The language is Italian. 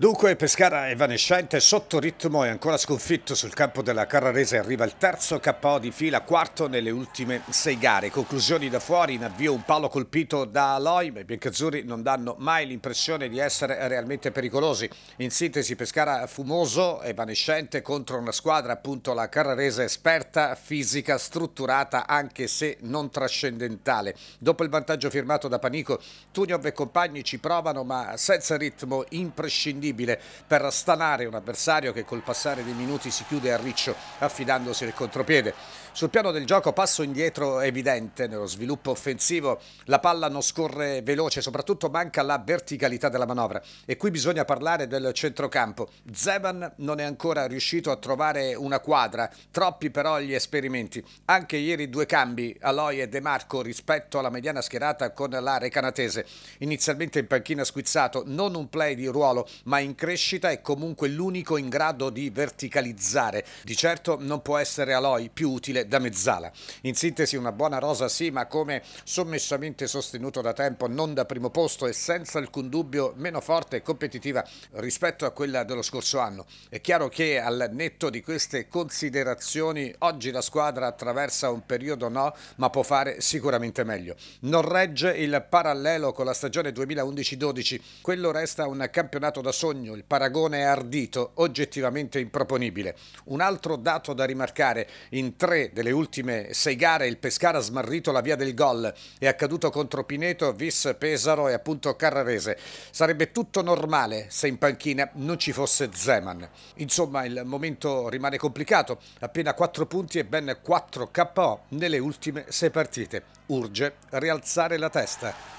Dunque Pescara evanescente sotto ritmo e ancora sconfitto sul campo della Carrarese arriva il terzo KO di fila, quarto nelle ultime sei gare. Conclusioni da fuori, in avvio un palo colpito da Aloy, ma i biancazzurri non danno mai l'impressione di essere realmente pericolosi. In sintesi Pescara fumoso, evanescente contro una squadra appunto la Carrarese esperta, fisica, strutturata anche se non trascendentale. Dopo il vantaggio firmato da Panico, Tugnov e compagni ci provano ma senza ritmo imprescindibile imprescindibile per stanare un avversario che col passare dei minuti si chiude a riccio affidandosi al contropiede. Sul piano del gioco passo indietro evidente nello sviluppo offensivo, la palla non scorre veloce, soprattutto manca la verticalità della manovra e qui bisogna parlare del centrocampo. Zeman non è ancora riuscito a trovare una quadra, troppi però gli esperimenti. Anche ieri due cambi, Aloy e De Marco rispetto alla mediana schierata con la Recanatese. Inizialmente in panchina squizzato, non un play di ruolo, ma in crescita è comunque l'unico in grado di verticalizzare. Di certo non può essere Aloy più utile da mezzala. In sintesi una buona rosa sì, ma come sommessamente sostenuto da tempo, non da primo posto e senza alcun dubbio meno forte e competitiva rispetto a quella dello scorso anno. È chiaro che al netto di queste considerazioni oggi la squadra attraversa un periodo no, ma può fare sicuramente meglio. Non regge il parallelo con la stagione 2011-12, quello resta un campionato da solo sogno, il paragone è ardito, oggettivamente improponibile. Un altro dato da rimarcare, in tre delle ultime sei gare il Pescara ha smarrito la via del gol, è accaduto contro Pineto, Vis, Pesaro e appunto Carrarese. Sarebbe tutto normale se in panchina non ci fosse Zeman. Insomma il momento rimane complicato, appena 4 punti e ben 4 KO nelle ultime sei partite. Urge rialzare la testa.